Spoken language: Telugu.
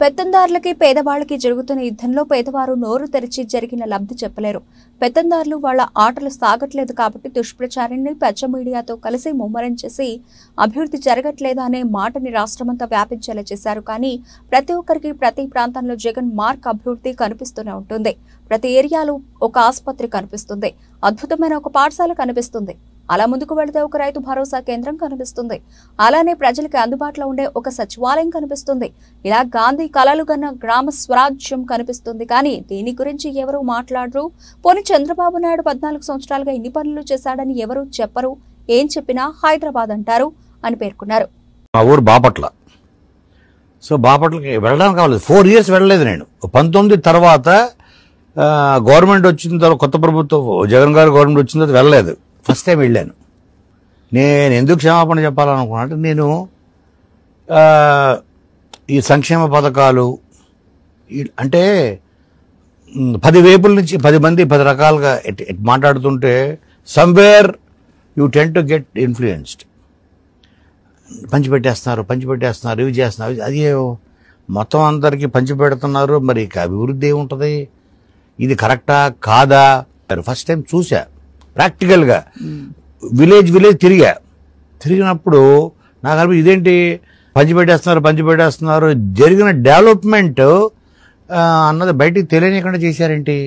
పెత్తందారులకి పేదవాళ్ళకి జరుగుతున్న యుద్ధంలో పేదవారు నోరు తెరిచి జరిగిన లబ్ధి చెప్పలేరు పెత్తందారులు వాళ్ళ ఆటలు సాగట్లేదు కాబట్టి దుష్ప్రచారాన్ని పెద్ద మీడియాతో కలిసి ముమ్మరం చేసి అభివృద్ధి జరగట్లేదు అనే మాటని రాష్ట్రమంతా వ్యాపించేలా చేశారు కానీ ప్రతి ఒక్కరికి ప్రతి ప్రాంతంలో జగన్ మార్క్ అభివృద్ధి కనిపిస్తూనే ఉంటుంది ప్రతి ఏరియాలో ఒక ఆసుపత్రి కనిపిస్తుంది అద్భుతమైన ఒక పాఠశాల కనిపిస్తుంది అలా ముందుకు వెళితే ఒక రైతు భరోసా కేంద్రం కనిపిస్తుంది అలానే ప్రజలకి అందుబాటులో ఉండే ఒక సచివాలయం కనిపిస్తుంది ఇలా గాంధీ కళలు కన్న గ్రామ స్వరాజ్యం కనిపిస్తుంది కానీ దీని గురించి ఎవరు మాట్లాడరు పోనీ చంద్రబాబు నాయుడు పద్నాలుగు సంవత్సరాలుగా ఇన్ని పనులు చేశాడని ఎవరు చెప్పరు ఏం చెప్పినా హైదరాబాద్ అంటారు అని పేర్కొన్నారు మా ఊరు బాపట్ల సో బాపట్లకి వెళ్ళడానికి కావాలి ఫోర్ ఇయర్స్ వెళ్ళలేదు నేను పంతొమ్మిది తర్వాత గవర్నమెంట్ వచ్చిన తర్వాత కొత్త ప్రభుత్వం జగన్ గారు గవర్నమెంట్ వచ్చిన తర్వాత వెళ్ళలేదు ఫస్ట్ టైం వెళ్ళాను నేను ఎందుకు క్షమాపణ చెప్పాలనుకున్నా నేను ఈ సంక్షేమ పథకాలు అంటే పది వేపుల నుంచి పది మంది పది రకాలుగా మాట్లాడుతుంటే somewhere you tend to get influenced పంచిపెట్టేస్తున్నారు పంచిపెట్టేస్తున్నారు ఇవి చేస్తున్నారు అది మొత్తం అందరికీ పంచిపెడుతున్నారు మరి అభివృద్ధి ఏముంటుంది ఇది కరెక్టా కాదా ఫస్ట్ టైం చూసా ప్రాక్టికల్గా విలేజ్ విలేజ్ తిరిగా తిరిగినప్పుడు నాకు అనిపి ఇదేంటి పెట్టేస్తున్నారు పంచి పెట్టేస్తున్నారు జరిగిన డెవలప్మెంట్ అన్నది బయటికి తెలియనియకుండా చేశారేంటి